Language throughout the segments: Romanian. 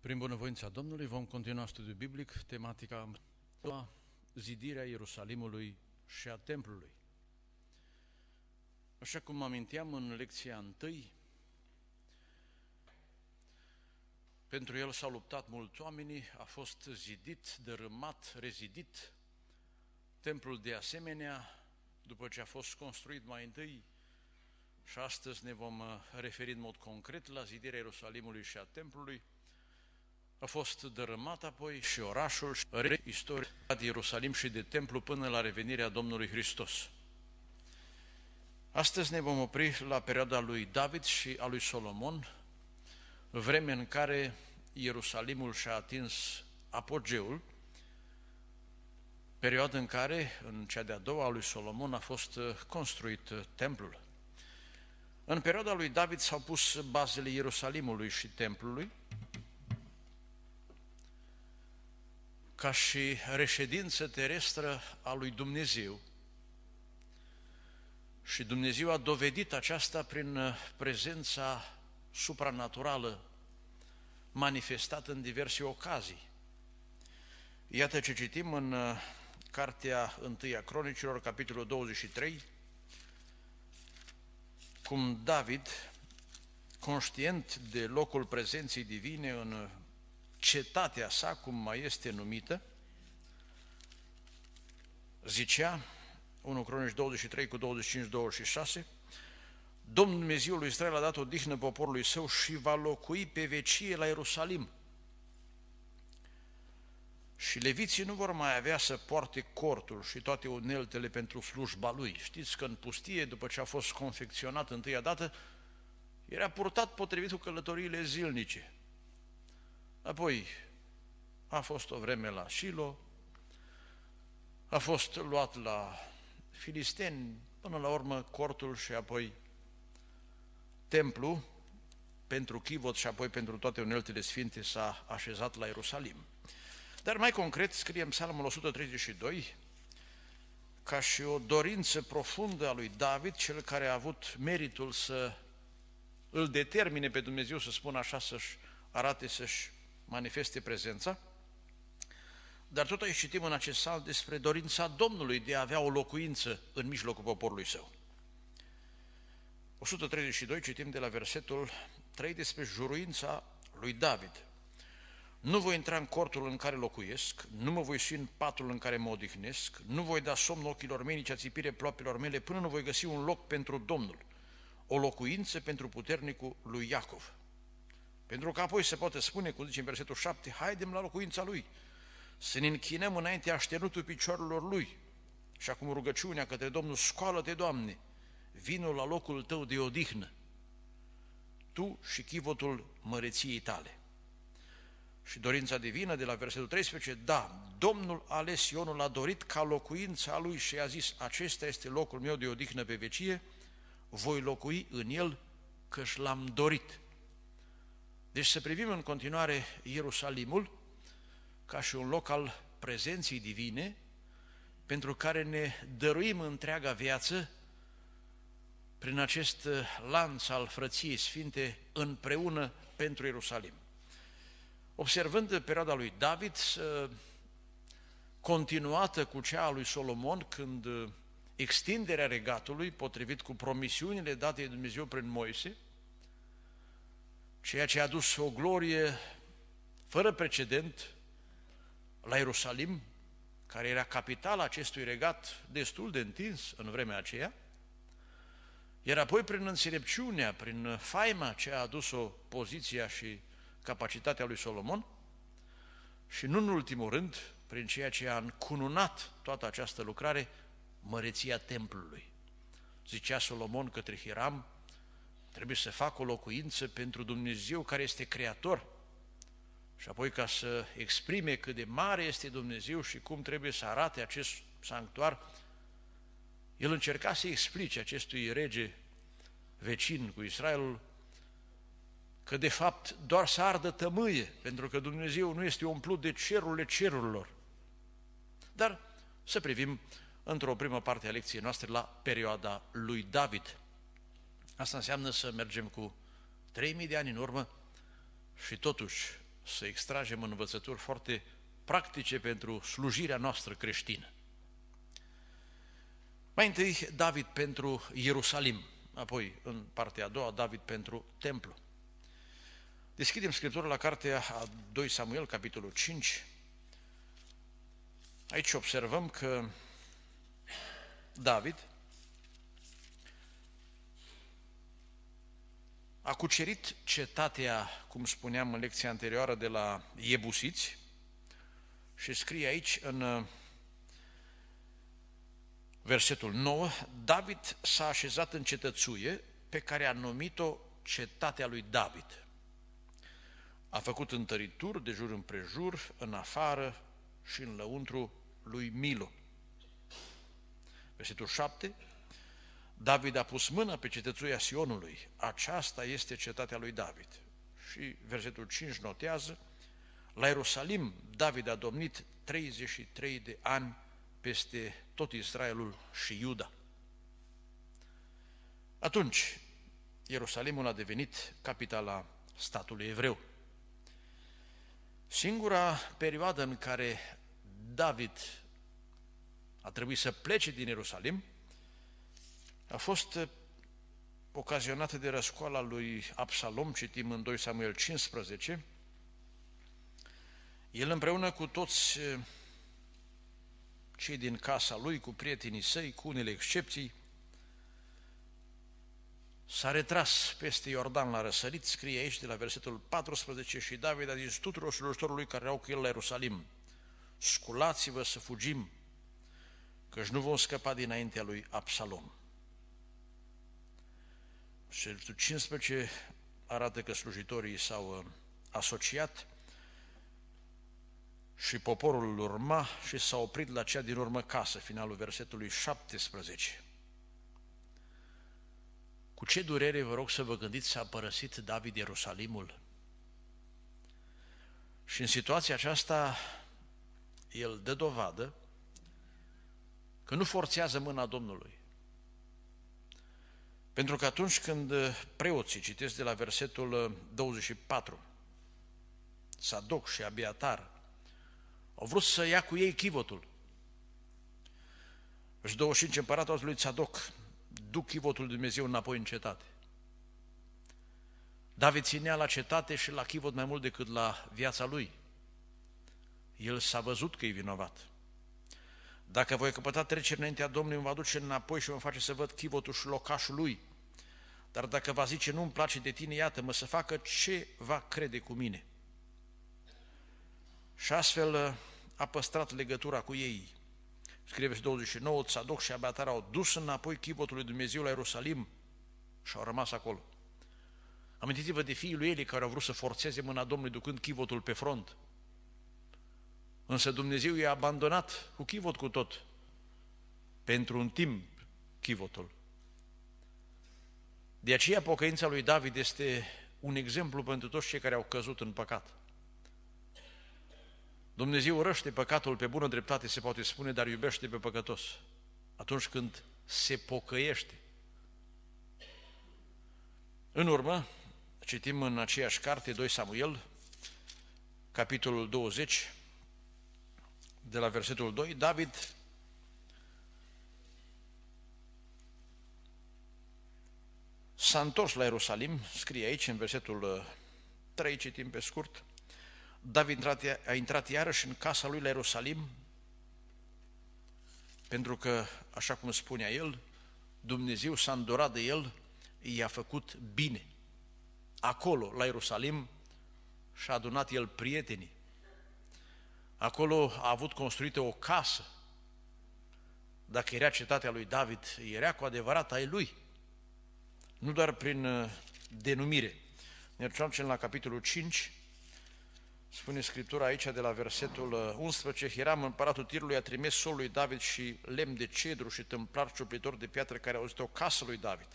Prin bunăvoința Domnului vom continua studiul biblic, tematica zidirea Ierusalimului și a Templului. Așa cum aminteam în lecția întâi, pentru el s-au luptat mulți oameni, a fost zidit, dărâmat, rezidit. Templul de asemenea, după ce a fost construit mai întâi, și astăzi ne vom referi în mod concret la zidirea Ierusalimului și a Templului, a fost dărâmat apoi și orașul și istoria de Ierusalim și de templu până la revenirea Domnului Hristos. Astăzi ne vom opri la perioada lui David și a lui Solomon, vreme în care Ierusalimul și-a atins apogeul, perioadă în care, în cea de-a doua a lui Solomon, a fost construit templul. În perioada lui David s-au pus bazele Ierusalimului și templului, ca și reședință terestră a lui Dumnezeu. Și Dumnezeu a dovedit aceasta prin uh, prezența supranaturală manifestată în diverse ocazii. Iată ce citim în uh, cartea 1 a Cronicilor, capitolul 23, cum David, conștient de locul prezenței divine în uh, cetatea sa, cum mai este numită, zicea 1 Cronici 23 cu 25, 26, Domnul Dumnezeu lui Israel a dat o dihnă poporului său și va locui pe vecie la Ierusalim. Și leviții nu vor mai avea să poarte cortul și toate uneltele pentru slujba lui. Știți că în pustie, după ce a fost confecționat întâia dată, era purtat potrivit cu călătoriile zilnice. Apoi a fost o vreme la Shilo, a fost luat la filisteni, până la urmă cortul și apoi templu pentru chivot și apoi pentru toate uneltele sfinte s-a așezat la Ierusalim. Dar mai concret scriem psalmul 132 ca și o dorință profundă a lui David, cel care a avut meritul să îl determine pe Dumnezeu să spună așa, să-și arate, să-și manifeste prezența, dar tot aici citim în acest sal despre dorința Domnului de a avea o locuință în mijlocul poporului său. 132 citim de la versetul 3 despre juruința lui David. Nu voi intra în cortul în care locuiesc, nu mă voi sui în patul în care mă odihnesc, nu voi da somn ochilor mei, nici ațipire ploapilor mele, până nu voi găsi un loc pentru Domnul, o locuință pentru puternicul lui Iacov. Pentru că apoi se poate spune, cum zice în versetul 7, haidem la locuința lui, să ne închinăm înainte așternutul picioarelor lui. Și acum rugăciunea către Domnul, scoală-te, Doamne, vinul la locul tău de odihnă, tu și chivotul măreției tale. Și dorința divină de la versetul 13, da, Domnul ales Ionul l-a dorit ca locuința lui și a zis, acesta este locul meu de odihnă pe vecie, voi locui în el căci l-am dorit. Deci să privim în continuare Ierusalimul ca și un loc al prezenței divine pentru care ne dăruim întreaga viață prin acest lanț al frăției sfinte împreună pentru Ierusalim. Observând perioada lui David, continuată cu cea a lui Solomon, când extinderea regatului, potrivit cu promisiunile date de Dumnezeu prin Moise, ceea ce a adus o glorie fără precedent la Ierusalim, care era capitala acestui regat destul de întins în vremea aceea, iar apoi prin înțelepciunea, prin faima ce a adus-o poziția și capacitatea lui Solomon și nu în ultimul rând, prin ceea ce a încununat toată această lucrare, măreția templului. Zicea Solomon către Hiram, Trebuie să fac o locuință pentru Dumnezeu care este creator. Și apoi ca să exprime cât de mare este Dumnezeu și cum trebuie să arate acest sanctuar, el încerca să explice acestui rege vecin cu Israelul că de fapt doar să ardă tămâie, pentru că Dumnezeu nu este umplut de cerurile cerurilor. Dar să privim într-o primă parte a lecției noastre la perioada lui David. Asta înseamnă să mergem cu 3000 de ani în urmă și totuși să extragem învățături foarte practice pentru slujirea noastră creștină. Mai întâi David pentru Ierusalim, apoi în partea a doua David pentru templu. Deschidem Scriptura la cartea a 2 Samuel, capitolul 5. Aici observăm că David a cucerit cetatea, cum spuneam în lecția anterioară, de la Iebusiți și scrie aici în uh, versetul 9, David s-a așezat în cetățuie pe care a numit-o cetatea lui David. A făcut întărituri de jur împrejur, în afară și în lăuntru lui Milo. Versetul 7, David a pus mâna pe cetățuia Sionului, aceasta este cetatea lui David. Și versetul 5 notează, la Ierusalim David a domnit 33 de ani peste tot Israelul și Iuda. Atunci, Ierusalimul a devenit capitala statului evreu. Singura perioadă în care David a trebuit să plece din Ierusalim a fost eh, ocazionată de răscoala lui Absalom, citim în 2 Samuel 15, el împreună cu toți eh, cei din casa lui, cu prietenii săi, cu unele excepții, s-a retras peste Iordan la răsărit, scrie aici de la versetul 14, și David a zis tuturor slujitorului care erau cu el la Ierusalim, sculați-vă să fugim, căci nu vom scăpa dinaintea lui Absalom. Și 15 arată că slujitorii s-au uh, asociat și poporul îl urma și s-a oprit la cea din urmă casă, finalul versetului 17. Cu ce durere vă rog să vă gândiți s-a părăsit David Ierusalimul? Și în situația aceasta el dă dovadă că nu forțează mâna Domnului. Pentru că atunci când uh, preoții, citesc de la versetul 24, uh, Sadoc și Abiatar, au vrut să ia cu ei chivotul. Și 25 împăratul lui Sadoc, duc chivotul lui Dumnezeu înapoi în cetate. David ținea la cetate și la chivot mai mult decât la viața lui. El s-a văzut că e vinovat. Dacă voi căpăta trecere înaintea Domnului, va duce înapoi și mă face să văd chivotul și locașul lui. Dar dacă va zice, nu-mi place de tine, iată-mă să facă ce va crede cu mine. Și astfel uh, a păstrat legătura cu ei. Scrie 29, Țadoc și Abiatar au dus înapoi chivotul lui Dumnezeu la Ierusalim și au rămas acolo. Amintiți-vă de fiii lui Eli care au vrut să forțeze mâna Domnului ducând chivotul pe front. Însă Dumnezeu i-a abandonat cu chivot cu tot. Pentru un timp chivotul. De aceea pocăința lui David este un exemplu pentru toți cei care au căzut în păcat. Dumnezeu urăște păcatul pe bună dreptate, se poate spune, dar iubește pe păcătos. Atunci când se pocăiește. În urmă, citim în aceeași carte, 2 Samuel, capitolul 20, de la versetul 2, David s-a întors la Ierusalim, scrie aici în versetul 3, uh, citim pe scurt, David a intrat iarăși în casa lui la Ierusalim, pentru că, așa cum spunea el, Dumnezeu s-a îndurat de el, i-a făcut bine. Acolo, la Ierusalim, și-a adunat el prietenii, Acolo a avut construită o casă. Dacă era cetatea lui David, era cu adevărat ai lui. Nu doar prin uh, denumire. Ne Mergeam la capitolul 5, spune Scriptura aici de la versetul 11, uh, Hiram, împăratul Tirului, a trimis solul lui David și lemn de cedru și tâmplar ciuplitor de piatră care au zis o casă lui David.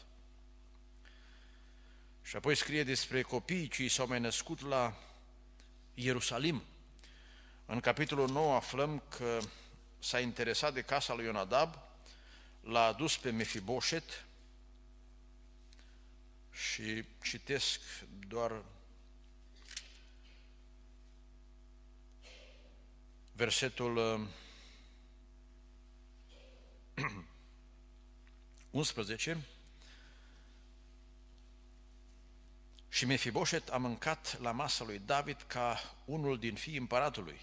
Și apoi scrie despre copiii ce i s-au mai născut la Ierusalim. În capitolul 9 aflăm că s-a interesat de casa lui Ionadab, l-a adus pe Mefiboset și citesc doar versetul 11 uh, și Mefiboset a mâncat la masa lui David ca unul din fiii împăratului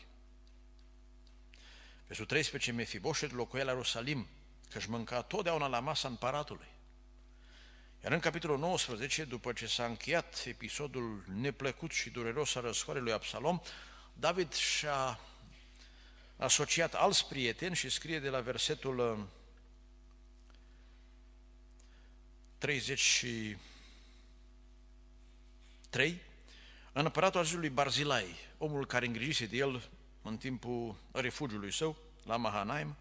Versul 13, Mefiboset locuia la Ierusalim, că își mânca totdeauna la masa împăratului. Iar în capitolul 19, după ce s-a încheiat episodul neplăcut și dureros al răscoarei lui Absalom, David și-a asociat alți prieteni și scrie de la versetul 33, uh, Împăratul a lui Barzilai, omul care îngrijise de el în timpul refugiului său, la Mahanaim,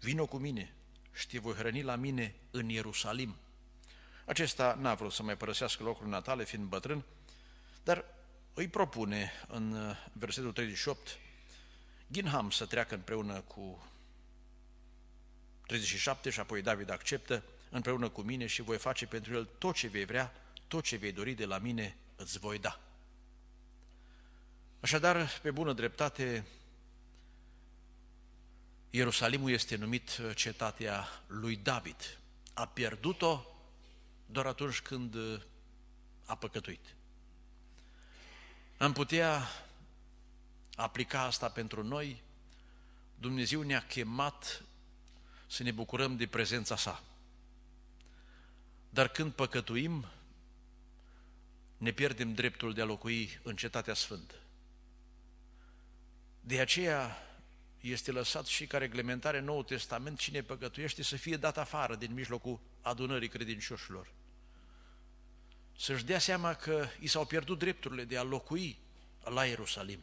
vină cu mine și te voi hrăni la mine în Ierusalim. Acesta n-a vrut să mai părăsească locul natale, fiind bătrân, dar îi propune în uh, versetul 38 Ginham să treacă împreună cu 37 și apoi David acceptă împreună cu mine și voi face pentru el tot ce vei vrea, tot ce vei dori de la mine îți voi da. Așadar, pe bună dreptate, Ierusalimul este numit uh, cetatea lui David. A pierdut-o doar atunci când uh, a păcătuit. Am putea aplica asta pentru noi. Dumnezeu ne-a chemat să ne bucurăm de prezența sa. Dar când păcătuim, ne pierdem dreptul de a locui în cetatea sfântă. De aceea este lăsat și ca reglementare Noul Testament cine păcătuiește să fie dat afară din mijlocul adunării credincioșilor. Să-și dea seama că i s-au pierdut drepturile de a locui la Ierusalim.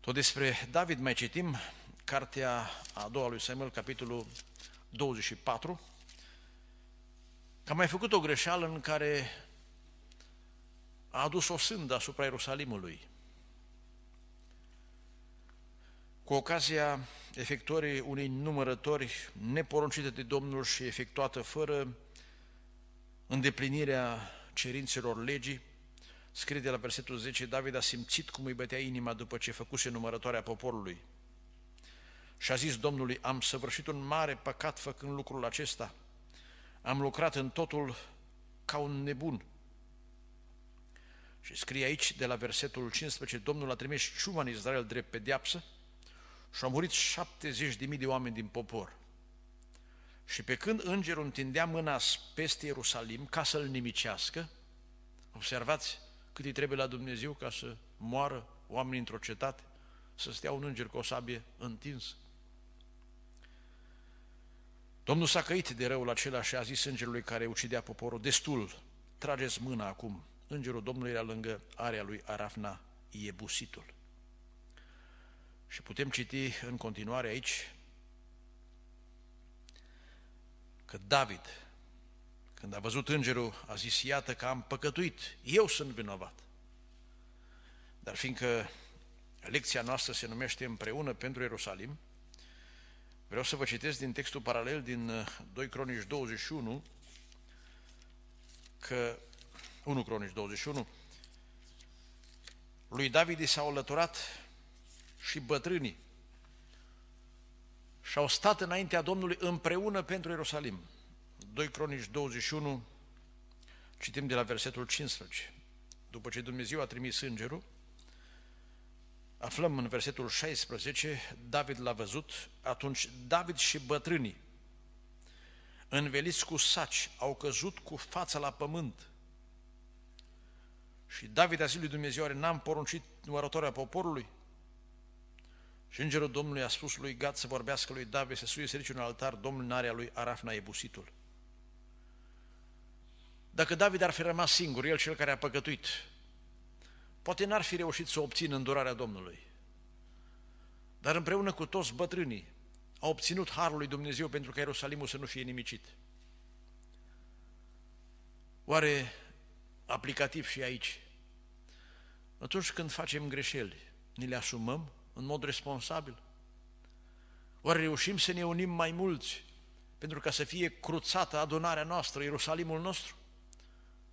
Tot despre David mai citim cartea a doua lui Samuel, capitolul 24, că a mai făcut o greșeală în care a adus o sândă asupra Ierusalimului. Cu ocazia efectuării unei numărători neporuncite de Domnul și efectuată fără îndeplinirea cerințelor legii, scrie de la versetul 10, David a simțit cum îi bătea inima după ce făcuse numărătoarea poporului. Și a zis Domnului, am săvârșit un mare păcat făcând lucrul acesta. Am lucrat în totul ca un nebun. Și scrie aici, de la versetul 15, Domnul a trimis ciuma în Israel drept pediapsă, și au murit 70.000 de oameni din popor. Și pe când îngerul întindea mâna peste Ierusalim ca să-l nimicească, observați cât îi trebuie la Dumnezeu ca să moară oamenii într-o cetate, să stea un înger cu o sabie întins. Domnul s-a căit de răul acela și a zis îngerului care ucidea poporul, destul, trageți mâna acum. Îngerul Domnului era lângă area lui Arafna, Iebusitul. Și putem citi în continuare aici că David, când a văzut îngerul, a zis, iată că am păcătuit, eu sunt vinovat. Dar fiindcă lecția noastră se numește Împreună pentru Ierusalim, vreau să vă citesc din textul paralel din 2 uh, Cronici 21, că 1 Cronici 21, lui David i s-au alăturat și bătrânii și au stat înaintea Domnului împreună pentru Ierusalim. 2 Cronici 21, citim de la versetul 15. După ce Dumnezeu a trimis îngerul, aflăm în versetul 16, David l-a văzut, atunci David și bătrânii, înveliți cu saci, au căzut cu fața la pământ. Și David a zis lui Dumnezeu, n-am poruncit numărătoarea poporului? Și îngerul Domnului a spus lui Gad să vorbească lui David să suie serici un altar Domnul în area lui Arafna Ebusitul. Dacă David ar fi rămas singur, el cel care a păcătuit, poate n-ar fi reușit să obțină îndurarea Domnului. Dar împreună cu toți bătrânii a obținut harul lui Dumnezeu pentru ca Ierusalimul să nu fie nimicit. Oare aplicativ și aici? Atunci când facem greșeli, ne le asumăm în mod responsabil? Oare reușim să ne unim mai mulți pentru ca să fie cruțată adunarea noastră, Ierusalimul nostru?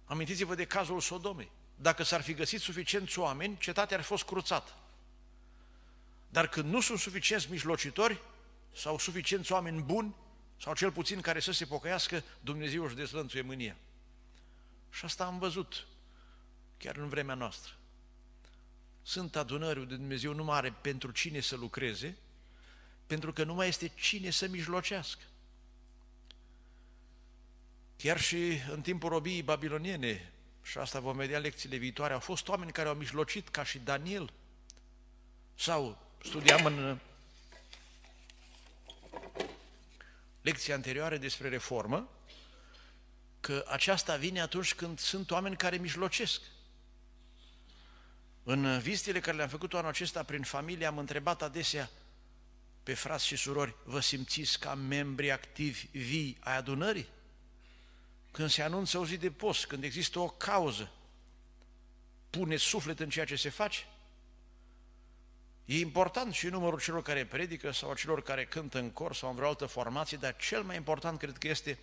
Amintiți-vă de cazul Sodomei. Dacă s-ar fi găsit suficienți oameni, cetatea ar fi fost cruțată. Dar când nu sunt suficienți mijlocitori sau suficienți oameni buni, sau cel puțin care să se pocăiască, Dumnezeu își dezlănțuie mânia. Și asta am văzut chiar în vremea noastră. Sunt adunări de Dumnezeu nu mai are pentru cine să lucreze, pentru că nu mai este cine să mijlocească. Chiar și în timpul robiei babiloniene, și asta vom vedea lecțiile viitoare, au fost oameni care au mijlocit, ca și Daniel. Sau studiam în uh, lecția anterioară despre reformă, că aceasta vine atunci când sunt oameni care mijlocesc. În vizitele care le-am făcut anul acesta prin familie, am întrebat adesea pe frați și surori, vă simțiți ca membri activi vii ai adunării? Când se anunță o zi de post, când există o cauză, pune suflet în ceea ce se face? E important și numărul celor care predică sau celor care cântă în cor sau în vreo altă formație, dar cel mai important cred că este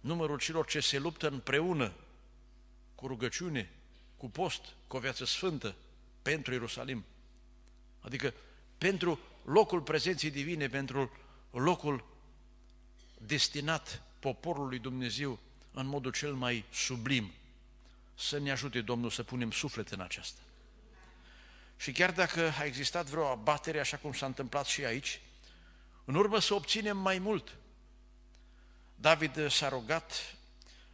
numărul celor ce se luptă împreună cu rugăciune, cu post, cu o viață sfântă pentru Ierusalim. Adică pentru locul prezenței divine, pentru locul destinat poporului Dumnezeu în modul cel mai sublim. Să ne ajute Domnul să punem suflet în aceasta. Și chiar dacă a existat vreo abatere, așa cum s-a întâmplat și aici, în urmă să obținem mai mult. David s-a rugat,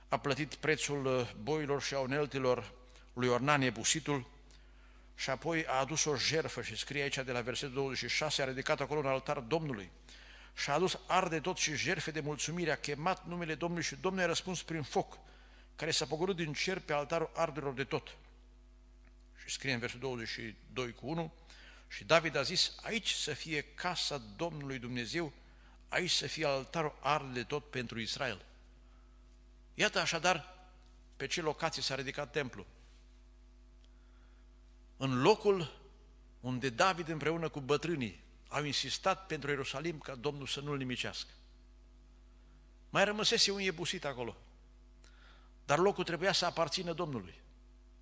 a plătit prețul boilor și a uneltilor lui Ornan Ebusitul și apoi a adus o jerfă și scrie aici de la versetul 26, a ridicat acolo un altar Domnului și a adus arde tot și jerfe de mulțumire, a chemat numele Domnului și Domnul a răspuns prin foc, care s-a pogorât din cer pe altarul arderilor de tot. Și scrie în versul 22 cu 1, și David a zis, aici să fie casa Domnului Dumnezeu, aici să fie altarul arde de tot pentru Israel. Iată așadar pe ce locație s-a ridicat templul în locul unde David împreună cu bătrânii au insistat pentru Ierusalim ca Domnul să nu-l nimicească. Mai rămăsese un iebusit acolo, dar locul trebuia să aparțină Domnului.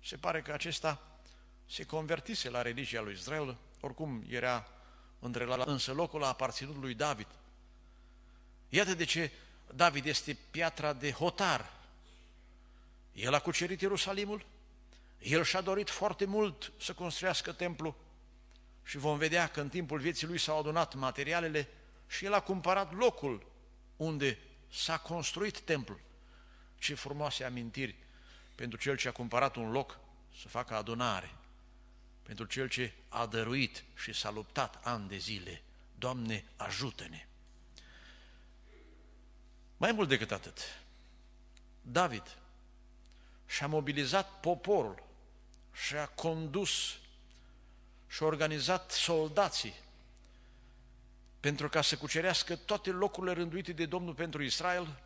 Se pare că acesta se convertise la religia lui Israel, oricum era între la însă locul a aparținut lui David. Iată de ce David este piatra de hotar. El a cucerit Ierusalimul, el și-a dorit foarte mult să construiască templu și vom vedea că în timpul vieții lui s-au adunat materialele și el a cumpărat locul unde s-a construit templul. Ce frumoase amintiri pentru cel ce a cumpărat un loc să facă adunare, pentru cel ce a dăruit și s-a luptat ani de zile. Doamne, ajută-ne! Mai mult decât atât, David și-a mobilizat poporul și a condus și a organizat soldații pentru ca să cucerească toate locurile rânduite de Domnul pentru Israel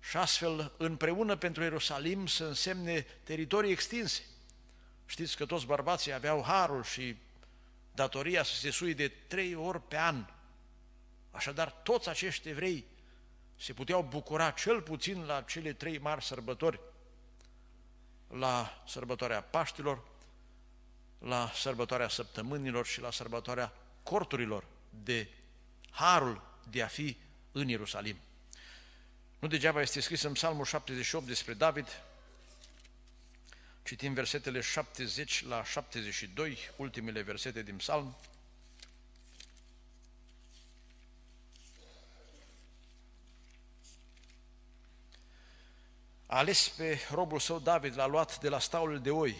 și astfel împreună pentru Ierusalim să însemne teritorii extinse. Știți că toți bărbații aveau harul și datoria să se sui de trei ori pe an. Așadar, toți acești evrei se puteau bucura cel puțin la cele trei mari sărbători la sărbătoarea Paștilor, la sărbătoarea săptămânilor și la sărbătoarea corturilor de harul de a fi în Ierusalim. Nu degeaba este scris în Psalmul 78 despre David, citim versetele 70 la 72, ultimele versete din Psalm, a ales pe robul său David, l-a luat de la staul de oi,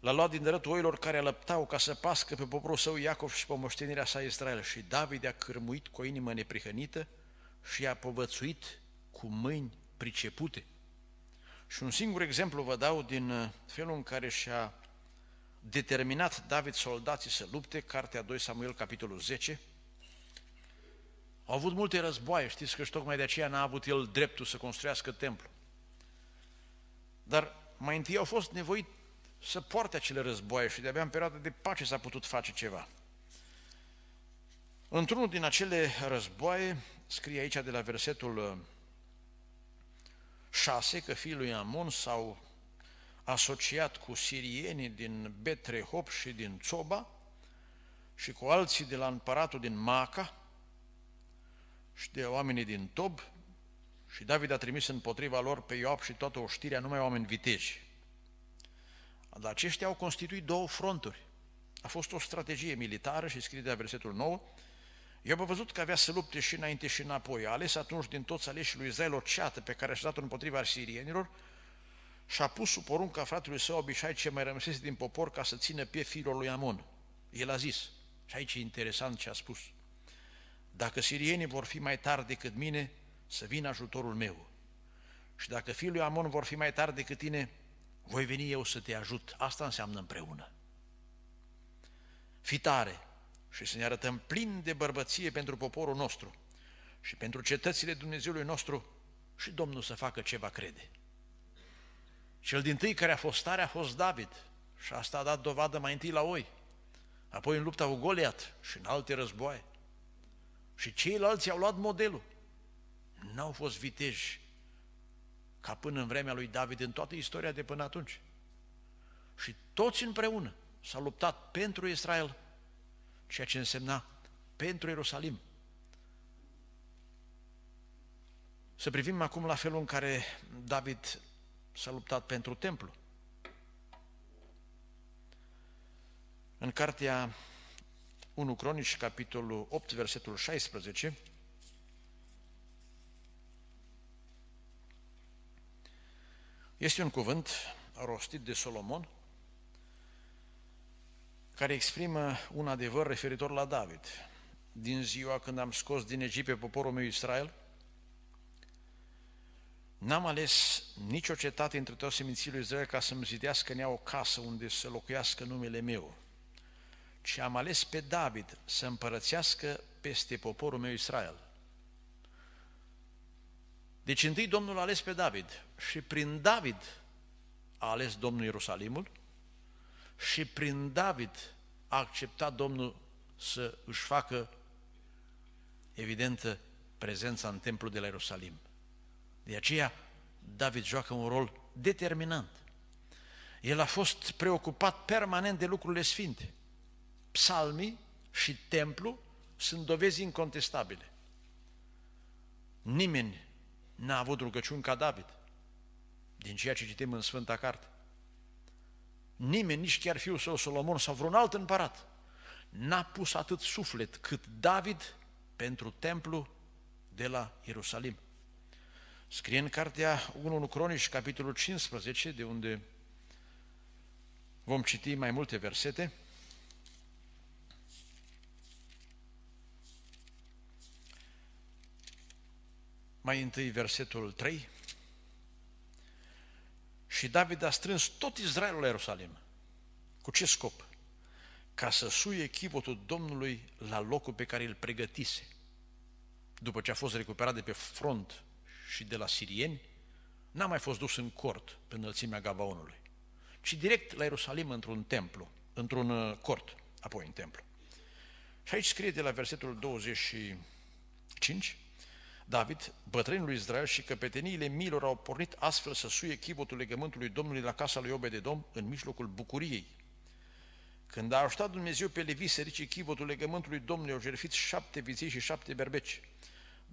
l-a luat din dărătul oilor care alăptau ca să pască pe poporul său Iacov și pe moștenirea sa Israel. Și David a cârmuit cu o inimă neprihănită și i-a povățuit cu mâini pricepute. Și un singur exemplu vă dau din uh, felul în care și-a determinat David soldații să lupte, cartea 2 Samuel, capitolul 10. Au avut multe războaie, știți că și tocmai de aceea n-a avut el dreptul să construiască templu. Dar mai întâi au fost nevoit să poarte acele războaie și de-abia în perioada de pace s-a putut face ceva. Într-unul din acele războaie, scrie aici de la versetul 6 uh, că fiul lui Amon s-au asociat cu sirienii din Betrehop și din Țoba și cu alții de la împăratul din Maca și de oamenii din Tob și David a trimis împotriva lor pe Ioab și toată oștirea, numai oameni viteji. Dar aceștia au constituit două fronturi. A fost o strategie militară și scrie de la versetul 9, eu am văzut că avea să lupte și înainte și înapoi. A ales atunci din toți aleșii lui Israel o ceată pe care a dat-o împotriva sirienilor și a pus sub porunca fratelui său obișai ce mai rămăsese din popor ca să țină pe fiilor lui Amon. El a zis, și aici e interesant ce a spus, dacă sirienii vor fi mai tari decât mine, să vină ajutorul meu. Și dacă fiul lui Amon vor fi mai tare decât tine, voi veni eu să te ajut. Asta înseamnă împreună. Fi tare și să ne arătăm plin de bărbăție pentru poporul nostru și pentru cetățile Dumnezeului nostru și Domnul să facă ce va crede. Cel din tâi care a fost tare a fost David și asta a dat dovadă mai întâi la oi, apoi în lupta cu Goliat și în alte războaie. Și ceilalți au luat modelul. N-au fost viteji ca până în vremea lui David în toată istoria de până atunci. Și toți împreună s-au luptat pentru Israel, ceea ce însemna pentru Ierusalim. Să privim acum la felul în care David s-a luptat pentru templu. În cartea 1 Cronici, capitolul 8, versetul 16, Este un cuvânt rostit de Solomon care exprimă un adevăr referitor la David. Din ziua când am scos din Egipt pe poporul meu Israel, N-am ales nicio cetate între toți seminții lui Israel ca să-mi zidească nea o casă unde să locuiască numele meu, ci am ales pe David să împărățească peste poporul meu Israel. Deci întâi Domnul a ales pe David și prin David a ales Domnul Ierusalimul și prin David a acceptat Domnul să își facă evidentă prezența în templu de la Ierusalim. De aceea, David joacă un rol determinant. El a fost preocupat permanent de lucrurile sfinte. Psalmii și templu sunt dovezi incontestabile. Nimeni n-a avut rugăciuni ca David din ceea ce citim în Sfânta Carte. Nimeni, nici chiar fiul său Solomon sau vreun alt împărat, n-a pus atât suflet cât David pentru templu de la Ierusalim. Scrie în cartea 1 Cronici, capitolul 15, de unde vom citi mai multe versete, Mai întâi versetul 3. Și David a strâns tot Israelul la Ierusalim. Cu ce scop? Ca să suie chivotul Domnului la locul pe care îl pregătise. După ce a fost recuperat de pe front și de la sirieni, n-a mai fost dus în cort pe înălțimea Gabaonului, ci direct la Ierusalim într-un templu, într-un uh, cort, apoi în templu. Și aici scrie de la versetul 25, David, bătrânul lui Israel și căpeteniile milor au pornit astfel să suie chivotul legământului Domnului la casa lui Obededom în mijlocul bucuriei. Când a ajutat Dumnezeu pe Levi să rice chivotul legământului Domnului, au jertfit șapte viței și șapte berbeci.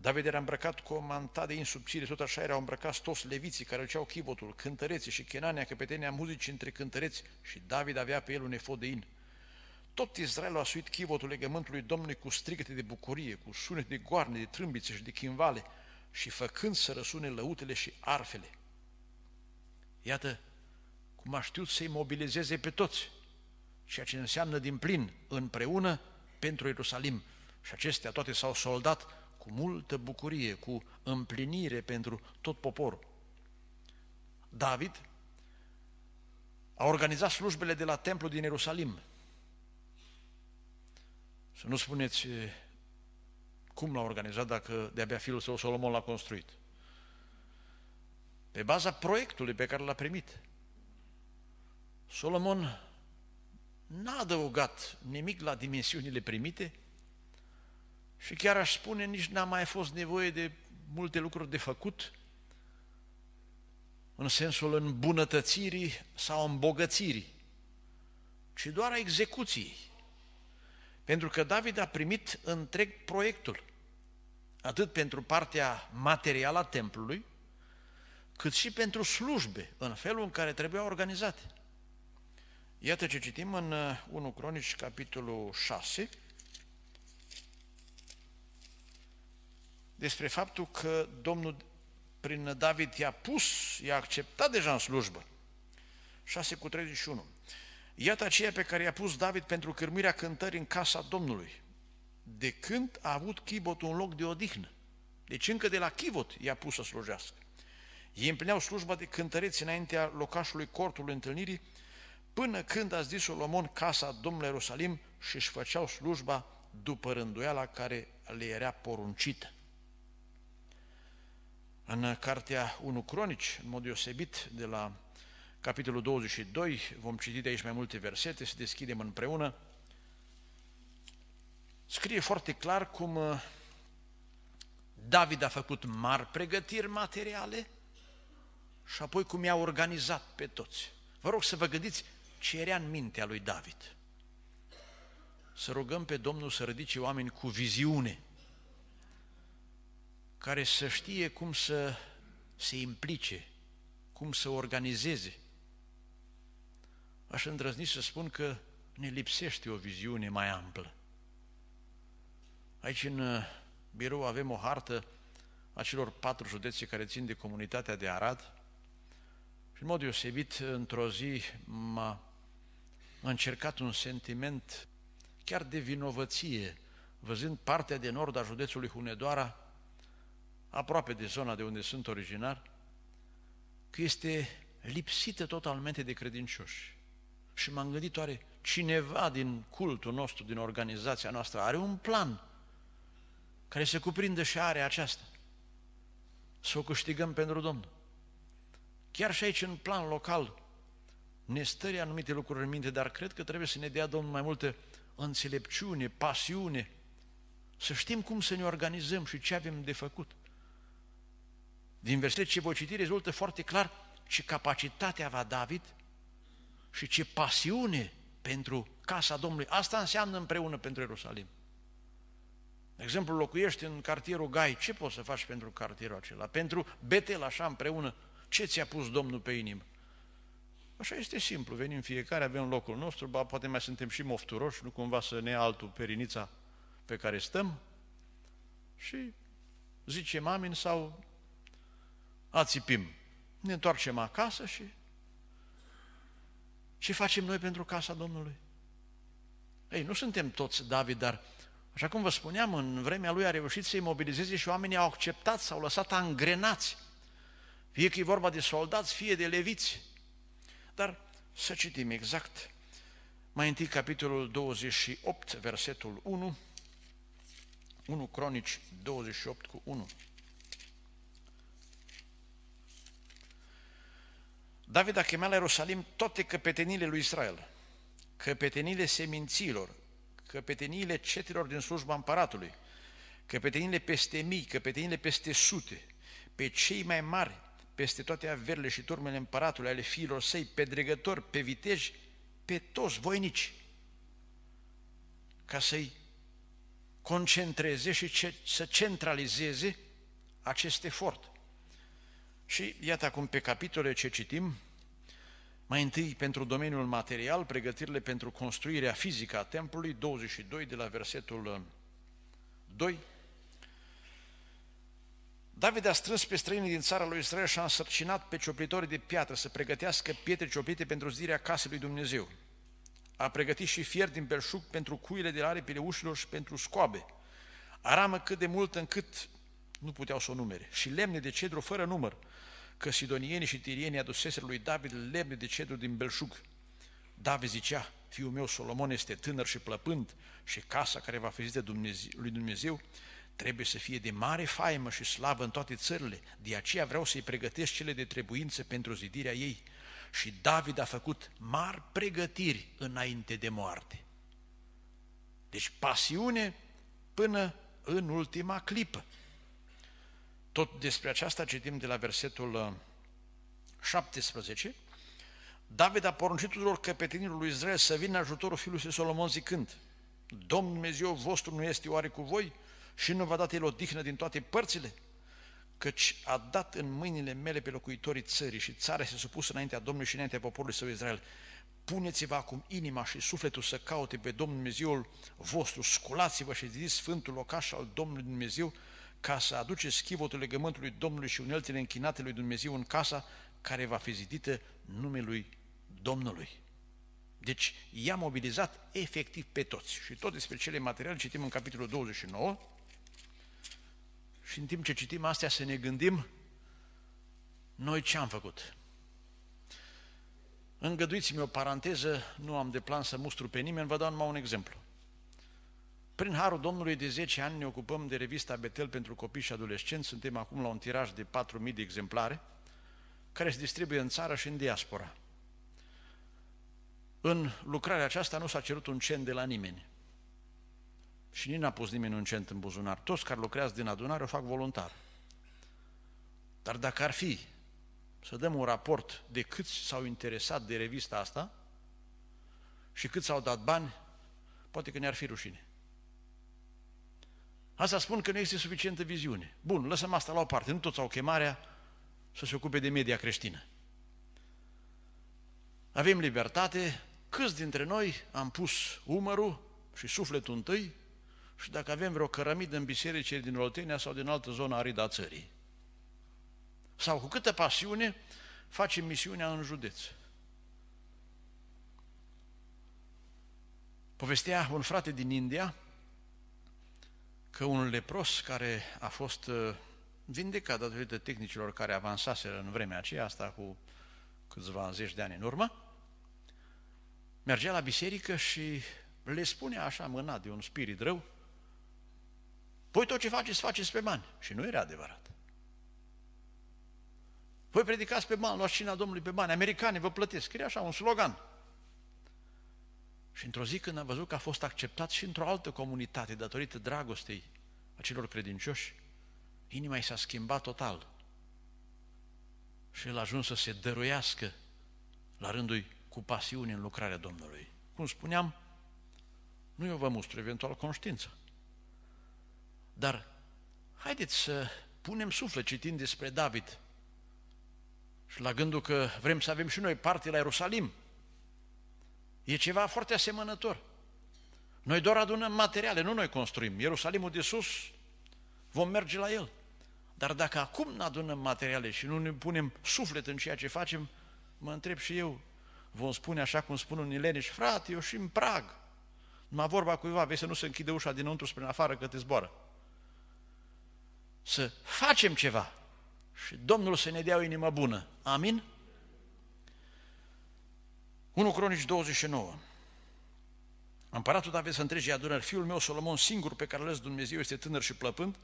David era îmbrăcat cu o manta de insubțire, tot așa erau îmbrăcați toți leviții care aduceau chivotul, cântăreții și Chenania, căpetenia muzicii între cântăreți și David avea pe el un efod de in. Tot Israelul a suit chivotul legământului Domnului cu strigăte de bucurie, cu sunete de goarne, de trâmbițe și de chimvale și făcând să răsune lăutele și arfele. Iată cum a știut să-i mobilizeze pe toți, ceea ce înseamnă din plin împreună pentru Ierusalim. Și acestea toate s-au soldat cu multă bucurie, cu împlinire pentru tot poporul. David a organizat slujbele de la templu din Ierusalim, să nu spuneți cum l-a organizat dacă de-abia fiul său Solomon l-a construit. Pe baza proiectului pe care l-a primit. Solomon n-a adăugat nimic la dimensiunile primite și chiar aș spune, nici n-a mai fost nevoie de multe lucruri de făcut în sensul îmbunătățirii sau îmbogățirii, ci doar a execuției. Pentru că David a primit întreg proiectul, atât pentru partea materială a templului, cât și pentru slujbe, în felul în care trebuia organizate. Iată ce citim în 1 uh, Cronici, capitolul 6, despre faptul că Domnul prin David i-a pus, i-a acceptat deja în slujbă. 6 cu 31. Iată aceea pe care i-a pus David pentru cârmirea cântării în casa Domnului. De când a avut Chibot un loc de odihnă? Deci încă de la Chivot i-a pus să slujească. Ei împlineau slujba de cântăreți înaintea locașului cortului întâlnirii, până când a zis Solomon casa Domnului Ierusalim și își făceau slujba după rânduiala care le era poruncită. În cartea 1 Cronici, în mod deosebit de la capitolul 22, vom citi de aici mai multe versete, să deschidem împreună. Scrie foarte clar cum uh, David a făcut mari pregătiri materiale și apoi cum i-a organizat pe toți. Vă rog să vă gândiți ce era în mintea lui David. Să rugăm pe Domnul să ridice oameni cu viziune, care să știe cum să se implice, cum să organizeze, aș îndrăzni să spun că ne lipsește o viziune mai amplă. Aici în uh, birou avem o hartă a celor patru județe care țin de comunitatea de Arad și în mod deosebit într-o zi m-a încercat un sentiment chiar de vinovăție, văzând partea de nord a județului Hunedoara, aproape de zona de unde sunt originar, că este lipsită totalmente de credincioși. Și m-am gândit, oare cineva din cultul nostru, din organizația noastră, are un plan care se cuprinde și are aceasta. Să o câștigăm pentru Domnul. Chiar și aici, în plan local, ne stări anumite lucruri în minte, dar cred că trebuie să ne dea Domnul mai multă înțelepciune, pasiune, să știm cum să ne organizăm și ce avem de făcut. Din versetul ce voi citi rezultă foarte clar ce capacitatea va David și ce pasiune pentru casa Domnului. Asta înseamnă împreună pentru Ierusalim. De exemplu, locuiești în cartierul Gai, ce poți să faci pentru cartierul acela? Pentru Betel, așa împreună, ce ți-a pus Domnul pe inimă? Așa este simplu, venim fiecare, avem locul nostru, ba, poate mai suntem și mofturoși, nu cumva să ne ia altul perinița pe care stăm și zicem amin sau ațipim. Ne întoarcem acasă și ce facem noi pentru casa Domnului? Ei, nu suntem toți David, dar așa cum vă spuneam, în vremea lui a reușit să-i mobilizeze și oamenii au acceptat, s-au lăsat angrenați. Fie că e vorba de soldați, fie de leviți. Dar să citim exact. Mai întâi capitolul 28, versetul 1. 1 Cronici 28 cu 1. David a chemat la Ierusalim toate căpetenile lui Israel, căpetenile seminților, căpetenile cetelor din slujba împăratului, căpetenile peste mii, căpetenile peste sute, pe cei mai mari, peste toate averile și turmele împăratului, ale fiilor săi, pe dregători, pe viteji, pe toți voinici, ca să-i concentreze și ce, să centralizeze acest efort. Și iată acum pe capitole ce citim, mai întâi pentru domeniul material, pregătirile pentru construirea fizică a templului, 22 de la versetul 2. Uh, David a strâns pe străinii din țara lui Israel și a însărcinat pe cioplitorii de piatră să pregătească pietre cioplite pentru zidirea casei lui Dumnezeu. A pregătit și fier din belșug pentru cuile de la aripile ușilor și pentru scoabe. Aramă cât de mult încât nu puteau să o numere. Și lemne de cedru fără număr că sidonienii și tirienii aduseseră lui David lemne de cedru din belșug. David zicea, fiul meu Solomon este tânăr și plăpând și casa care va fi zis de Dumnezeu, lui Dumnezeu trebuie să fie de mare faimă și slavă în toate țările, de aceea vreau să-i pregătesc cele de trebuință pentru zidirea ei. Și David a făcut mari pregătiri înainte de moarte. Deci pasiune până în ultima clipă. Tot despre aceasta citim de la versetul 17. Uh, David a poruncit tuturor căpetenilor lui Israel să vină ajutorul fiului său Solomon zicând, Domnul Dumnezeu vostru nu este oare cu voi și nu v-a dat el odihnă din toate părțile? Căci a dat în mâinile mele pe locuitorii țării și țara se supus înaintea Domnului și înaintea poporului său Israel. Puneți-vă acum inima și sufletul să caute pe Domnul Dumnezeul vostru, sculați-vă și zidiți sfântul locaș al Domnului Dumnezeu, casa, aduce schivotul legământului Domnului și uneltele închinate lui Dumnezeu în casa care va fi zidită numelui Domnului. Deci i-a mobilizat efectiv pe toți. Și tot despre cele materiale citim în capitolul 29 și în timp ce citim astea să ne gândim noi ce am făcut. Îngăduiți-mi o paranteză, nu am de plan să mustru pe nimeni, vă dau numai un exemplu. Prin harul Domnului de 10 ani ne ocupăm de revista Betel pentru copii și adolescenți. Suntem acum la un tiraj de 4.000 de exemplare care se distribuie în țară și în diaspora. În lucrarea aceasta nu s-a cerut un cent de la nimeni. Și nici n-a pus nimeni un cent în buzunar. Toți care lucrează din adunare o fac voluntar. Dar dacă ar fi să dăm un raport de câți s-au interesat de revista asta și cât s-au dat bani, poate că ne-ar fi rușine. Asta spun că nu este suficientă viziune. Bun, lăsăm asta la o parte. Nu toți au chemarea să se ocupe de media creștină. Avem libertate. Câți dintre noi am pus umărul și sufletul întâi și dacă avem vreo cărămidă în biserice din Oltenia sau din altă zonă aridă a țării? Sau cu câtă pasiune facem misiunea în județ? Povestea un frate din India că un lepros care a fost uh, vindecat datorită tehnicilor care avansaseră în vremea aceea, asta cu câțiva zeci de ani în urmă, mergea la biserică și le spunea așa mânat de un spirit rău, Păi tot ce faceți, faceți pe bani. Și nu era adevărat. Voi predicați pe bani, luați cina Domnului pe bani, americanii vă plătesc. Era așa un slogan. Și într-o zi când a văzut că a fost acceptat și într-o altă comunitate, datorită dragostei acelor credincioși, inima i s-a schimbat total. Și el a ajuns să se dăruiască la rândul cu pasiune în lucrarea Domnului. Cum spuneam, nu eu vă mustru, eventual conștiința. Dar haideți să punem suflet citind despre David și la gândul că vrem să avem și noi parte la Ierusalim, E ceva foarte asemănător. Noi doar adunăm materiale, nu noi construim. Ierusalimul de sus, vom merge la el. Dar dacă acum nu adunăm materiale și nu ne punem suflet în ceea ce facem, mă întreb și eu, vom spune așa cum spun unii leneși, frate, eu și în prag. Numai vorba cuiva, vei să nu se închide ușa dinăuntru spre afară că te zboară. Să facem ceva și Domnul să ne dea o inimă bună. Amin? 1 Cronici 29. Împăratul David să întrege adunări, fiul meu Solomon, singur pe care ales Dumnezeu, este tânăr și plăpând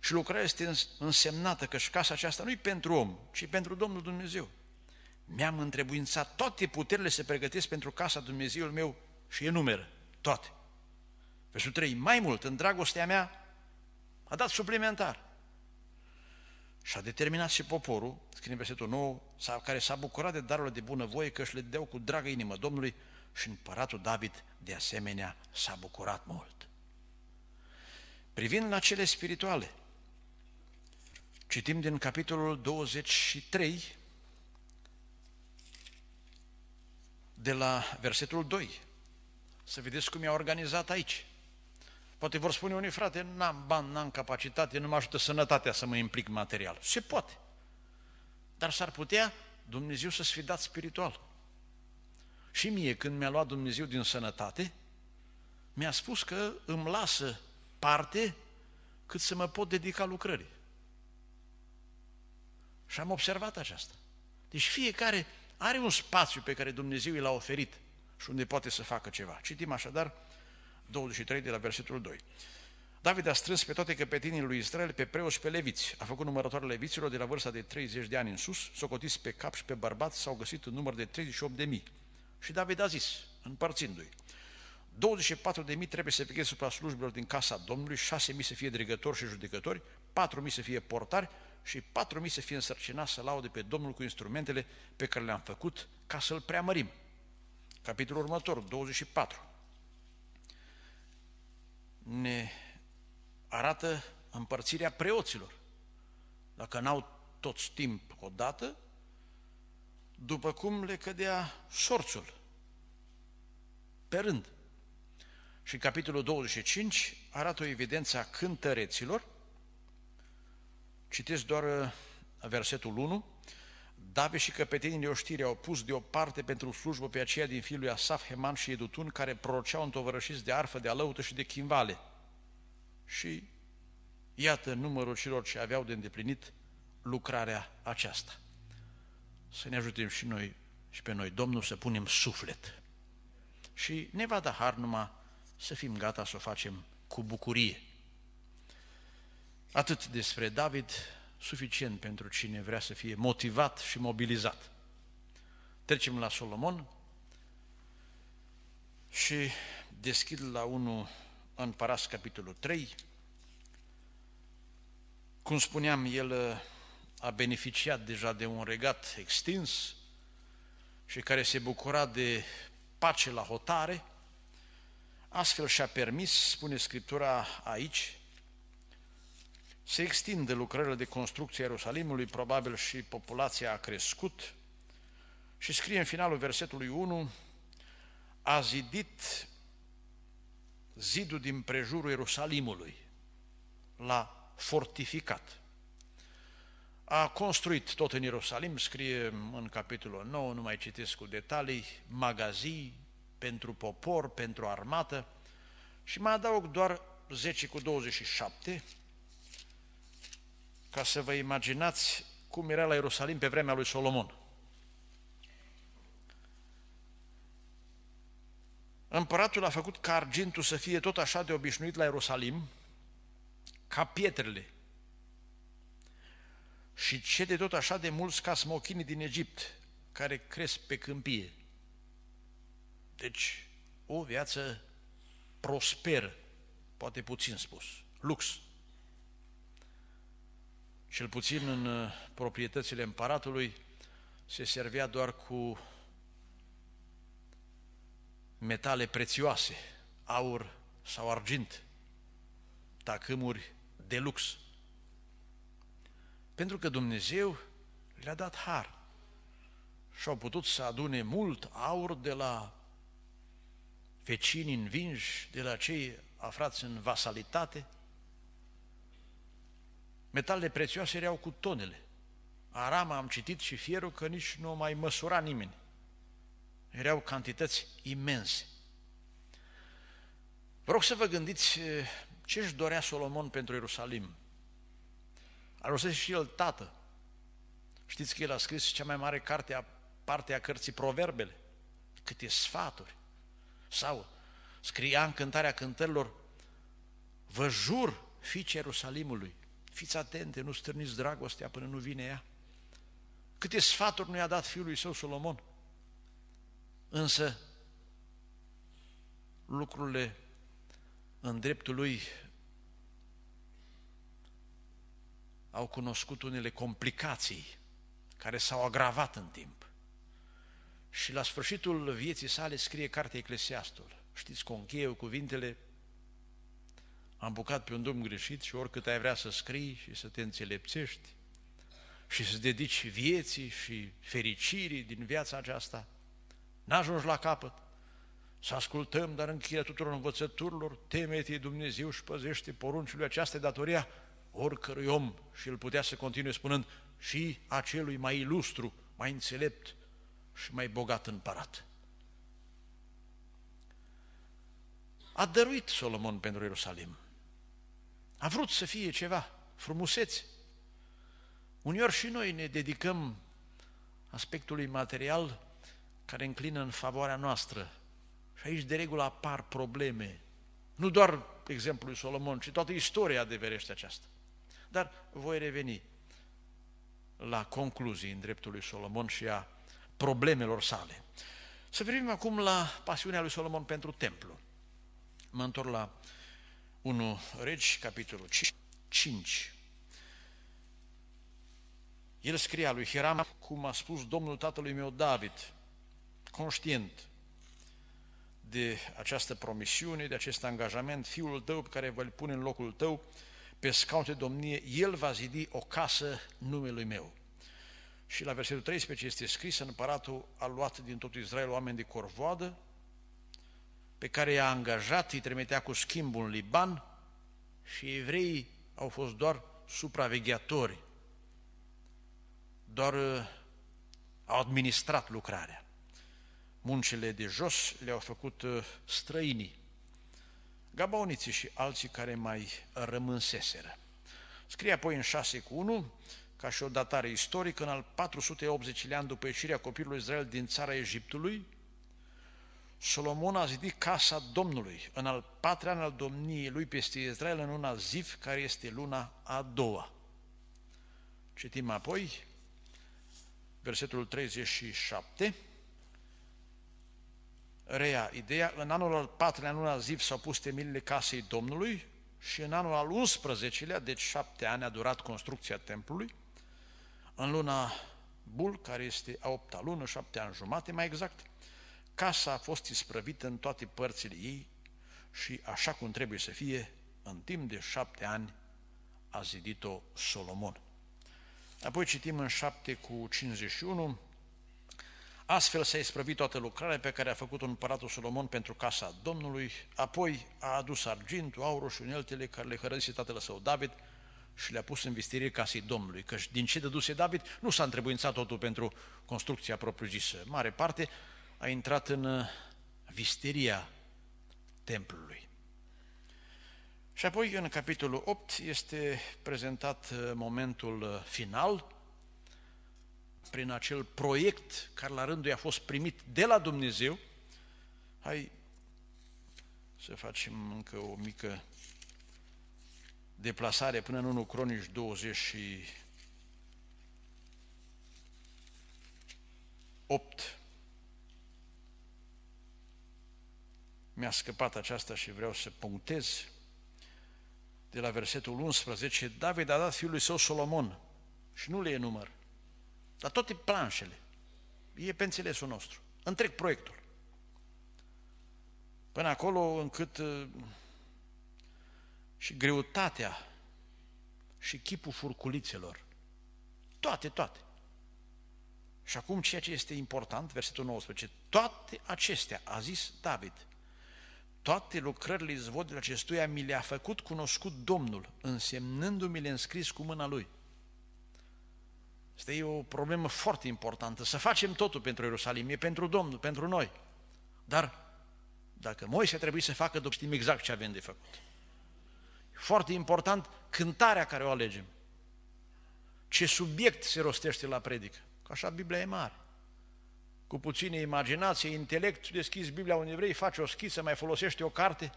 și lucrarea este însemnată că și casa aceasta nu-i pentru om, ci pentru Domnul Dumnezeu. Mi-am întrebuințat toate puterile să pregătesc pentru casa Dumnezeului meu și enumeră toate. Versul 3. Mai mult, în dragostea mea, a dat suplimentar. Și a determinat și poporul, scrie în versetul nou, care s-a bucurat de darurile de bunăvoie, că își le deau cu dragă inimă Domnului și împăratul David de asemenea s-a bucurat mult. Privind la cele spirituale, citim din capitolul 23, de la versetul 2. Să vedeți cum i-a organizat aici. Poate vor spune unii, frate, n-am bani, n-am capacitate, nu mă ajută sănătatea să mă implic material. Se poate. Dar s-ar putea Dumnezeu să sfidat spiritual. Și mie, când mi-a luat Dumnezeu din sănătate, mi-a spus că îmi lasă parte cât să mă pot dedica lucrării. Și am observat aceasta. Deci fiecare are un spațiu pe care Dumnezeu i l-a oferit și unde poate să facă ceva. Citim așadar 23 de la versetul 2. David a strâns pe toate căpetinii lui Israel, pe preoți pe leviți. A făcut numărătoare leviților de la vârsta de 30 de ani în sus, socotiți pe cap și pe bărbat, s-au găsit un număr de 38.000. de mii. Și David a zis, împărțindu-i, 24 de mii trebuie să fie supra slujbelor din casa Domnului, 6.000 mii să fie dregători și judecători, 4.000 mii să fie portari și 4.000 mii să fie însărcinați să laude pe Domnul cu instrumentele pe care le-am făcut ca să-L preamărim. Capitolul următor, 24 ne arată împărțirea preoților. Dacă n-au toți timp odată, după cum le cădea șorțul, pe rând. Și în capitolul 25 arată o evidență a cântăreților. Citesc doar uh, versetul 1. David și căpetenii oștire au pus deoparte pentru slujbă pe aceia din fiul lui Asaf, Heman și Edutun, care proroceau întovărășiți de arfă, de alăută și de chimvale. Și iată numărul celor ce aveau de îndeplinit lucrarea aceasta. Să ne ajutăm și noi și pe noi, Domnul, să punem suflet. Și ne va da har numai să fim gata să o facem cu bucurie. Atât despre David, suficient pentru cine vrea să fie motivat și mobilizat. Trecem la Solomon și deschid la 1 în Paras, capitolul 3. Cum spuneam, el uh, a beneficiat deja de un regat extins și care se bucura de pace la hotare, astfel și-a permis, spune Scriptura aici, se extinde lucrările de construcție a Ierusalimului, probabil și populația a crescut. Și scrie în finalul versetului 1, a zidit zidul din prejurul Ierusalimului, l-a fortificat. A construit tot în Ierusalim, scrie în capitolul 9, nu mai citesc cu detalii, magazii pentru popor, pentru armată și mai adaug doar 10 cu 27, ca să vă imaginați cum era la Ierusalim pe vremea lui Solomon. Împăratul a făcut ca argintul să fie tot așa de obișnuit la Ierusalim, ca pietrele. Și ce de tot așa de mulți ca smochinii din Egipt, care cresc pe câmpie. Deci, o viață prosperă, poate puțin spus, lux cel puțin în uh, proprietățile împăratului, se servea doar cu metale prețioase, aur sau argint, tacâmuri de lux. Pentru că Dumnezeu le-a dat har și au putut să adune mult aur de la vecinii învinși, de la cei aflați în vasalitate – Metalele prețioase erau cu tonele. Arama am citit și fierul că nici nu mai măsura nimeni. Erau cantități imense. Vă rog să vă gândiți eh, ce își dorea Solomon pentru Ierusalim. Arosese și el tată. Știți că el a scris cea mai mare carte a parte a cărții Proverbele. Câte sfaturi. Sau scria în cântarea cântărilor, vă jur, fiice Ierusalimului, Fiți atente, nu stârniți dragostea până nu vine ea. Câte sfaturi nu i-a dat fiului său Solomon. Însă lucrurile în dreptul lui au cunoscut unele complicații care s-au agravat în timp. Și la sfârșitul vieții sale scrie cartea Eclesiastul. Știți că cuvintele am bucat pe un drum greșit și oricât ai vrea să scrii și să te înțelepțești și să dedici vieții și fericirii din viața aceasta, n-ajungi la capăt. Să ascultăm, dar încheia tuturor învățăturilor, teme-te Dumnezeu și păzește poruncile aceasta datoria oricărui om și îl putea să continue spunând și acelui mai ilustru, mai înțelept și mai bogat împărat. A dăruit Solomon pentru Ierusalim. A vrut să fie ceva, frumusețe. Uneori și noi ne dedicăm aspectului material care înclină în favoarea noastră. Și aici de regulă apar probleme. Nu doar exemplul lui Solomon, ci toată istoria adeverește aceasta. Dar voi reveni la concluzii în dreptul lui Solomon și a problemelor sale. Să privim acum la pasiunea lui Solomon pentru templu. Mă întorc la 1 Regi, capitolul 5. El scria lui Hiram, cum a spus Domnul tatălui meu David, conștient de această promisiune, de acest angajament, fiul tău pe care vă-l pune în locul tău, pe scaun de domnie, el va zidi o casă numelui meu. Și la versetul 13 este scris, împăratul a luat din tot Israel oameni de corvoadă, pe care i-a angajat, îi trimitea cu schimbul în Liban și evreii au fost doar supravegheatori, doar uh, au administrat lucrarea. Muncile de jos le-au făcut uh, străinii, gabauniții și alții care mai rămânseseră. Scrie apoi în 6 cu 1, ca și o datare istorică, în al 480-lea an după ieșirea copilului Israel din țara Egiptului, Solomon a zidit casa Domnului în al patrulea an al domniei lui peste Israel în luna Zif, care este luna a doua. Citim apoi versetul 37. Rea ideea, în anul al patrulea, în luna Zif, s-au pus temilile casei Domnului și în anul al 11-lea, deci șapte ani, a durat construcția templului. În luna Bul, care este a opta lună, șapte ani jumate mai exact, Casa a fost isprăvită în toate părțile ei și, așa cum trebuie să fie, în timp de șapte ani a zidit-o Solomon. Apoi citim în 7 cu 51, Astfel s-a isprăvit toată lucrarea pe care a făcut-o împăratul Solomon pentru casa Domnului, apoi a adus argintul, aurul și uneltele care le hărăzise tatăl său David și le-a pus în vistierie casei Domnului, căci din ce dăduse David nu s-a întrebuințat totul pentru construcția propriu-zisă. Mare parte a intrat în uh, visteria templului. Și apoi, în capitolul 8, este prezentat uh, momentul uh, final, prin acel proiect care la rândul i-a fost primit de la Dumnezeu. Hai să facem încă o mică deplasare până în 1 Cronici 20 și 8. mi-a scăpat aceasta și vreau să punctez de la versetul 11, David a dat fiului său Solomon și nu le enumăr, dar toate planșele, e pe înțelesul nostru, întreg proiectul. Până acolo încât uh, și greutatea și chipul furculițelor, toate, toate. Și acum ceea ce este important, versetul 19, toate acestea, a zis David, toate lucrările izvodului acestuia mi le-a făcut cunoscut Domnul, însemnându-mi le înscris cu mâna Lui. Asta e o problemă foarte importantă, să facem totul pentru Ierusalim, e pentru Domnul, pentru noi. Dar dacă Moise trebuie să facă, după știm exact ce avem de făcut. Foarte important, cântarea care o alegem. Ce subiect se rostește la predică. Că așa Biblia e mare cu puține imaginație, intelect, deschizi Biblia unui evrei, faci o schiță, mai folosești o carte,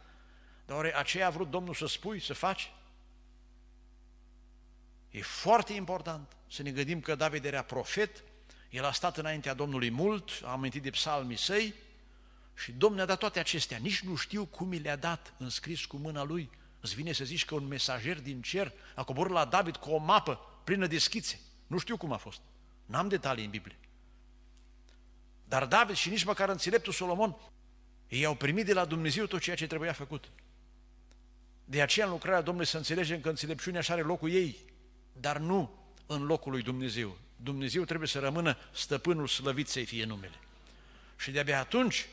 dar oare aceea a vrut Domnul să spui, să faci? E foarte important să ne gândim că David era profet, el a stat înaintea Domnului mult, a amintit de psalmii săi și Domnul a dat toate acestea. Nici nu știu cum i le-a dat înscris cu mâna lui. Îți vine să zici că un mesager din cer a coborât la David cu o mapă plină de schițe. Nu știu cum a fost. N-am detalii în Biblie. Dar David și nici măcar înțeleptul Solomon, ei au primit de la Dumnezeu tot ceea ce trebuia făcut. De aceea în lucrarea Domnului să înțelegem că înțelepciunea și are locul ei, dar nu în locul lui Dumnezeu. Dumnezeu trebuie să rămână stăpânul slăvit să-i fie numele. Și de-abia atunci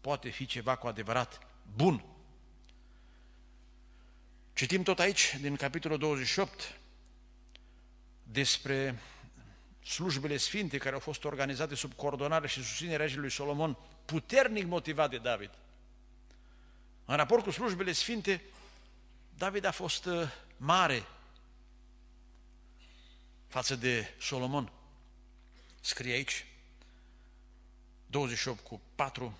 poate fi ceva cu adevărat bun. Citim tot aici, din capitolul 28, despre slujbele sfinte care au fost organizate sub coordonare și susținerea lui Solomon, puternic motivat de David. În raport cu slujbele sfinte, David a fost uh, mare față de Solomon. Scrie aici, 28 cu 4,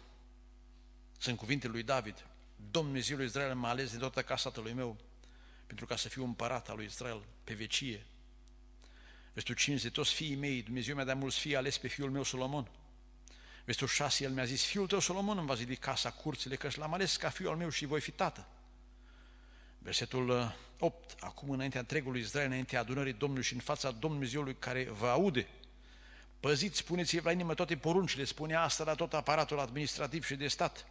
sunt cuvintele lui David. Domnul Zilul Israel m-a ales din toată casa tatălui meu pentru ca să fiu împărat al lui Israel pe vecie Vestul 5 de toți fiii mei, Dumnezeu mi-a dat mulți fii ales pe fiul meu Solomon. Vestul 6, el mi-a zis, fiul tău Solomon îmi va zidi casa, curțile, căci l-am ales ca fiul al meu și voi fi tată. Versetul 8, uh, acum înaintea întregului Israel, înaintea adunării Domnului și în fața Domnului Dumnezeului care vă aude, păziți, spuneți la inimă toate poruncile, spunea asta la tot aparatul administrativ și de stat,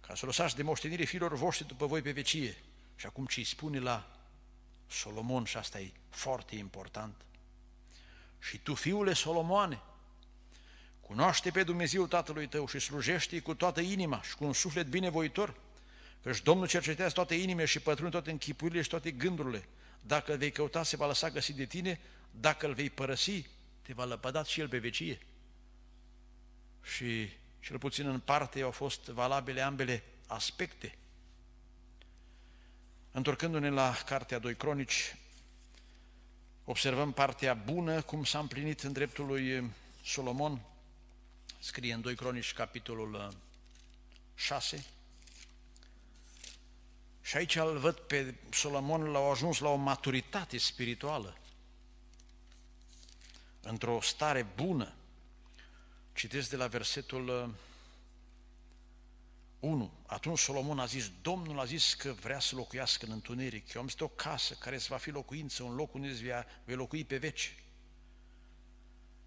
ca să lăsați de moștenire fiilor voștri după voi pe vecie. Și acum ce îi spune la Solomon, și asta e foarte important, și tu, fiule Solomoane, cunoaște pe Dumnezeu Tatălui tău și slujește cu toată inima și cu un suflet binevoitor, căci Domnul cercetează toate inimile și pătrunde toate închipurile și toate gândurile. Dacă îl vei căuta, se va lăsa găsit de tine, dacă îl vei părăsi, te va lăpăda și el pe vecie. Și cel puțin în parte au fost valabile ambele aspecte. Întorcându-ne la Cartea 2 Cronici, Observăm partea bună, cum s-a împlinit în dreptul lui Solomon, scrie în 2 Cronici, capitolul 6. Uh, Și aici îl văd pe Solomon, l-au ajuns la o maturitate spirituală, într-o stare bună. Citesc de la versetul uh, 1. Atunci Solomon a zis, Domnul a zis că vrea să locuiască în întuneric. Eu am zis o casă care să va fi locuință, un loc unde îți vei, locui pe veci.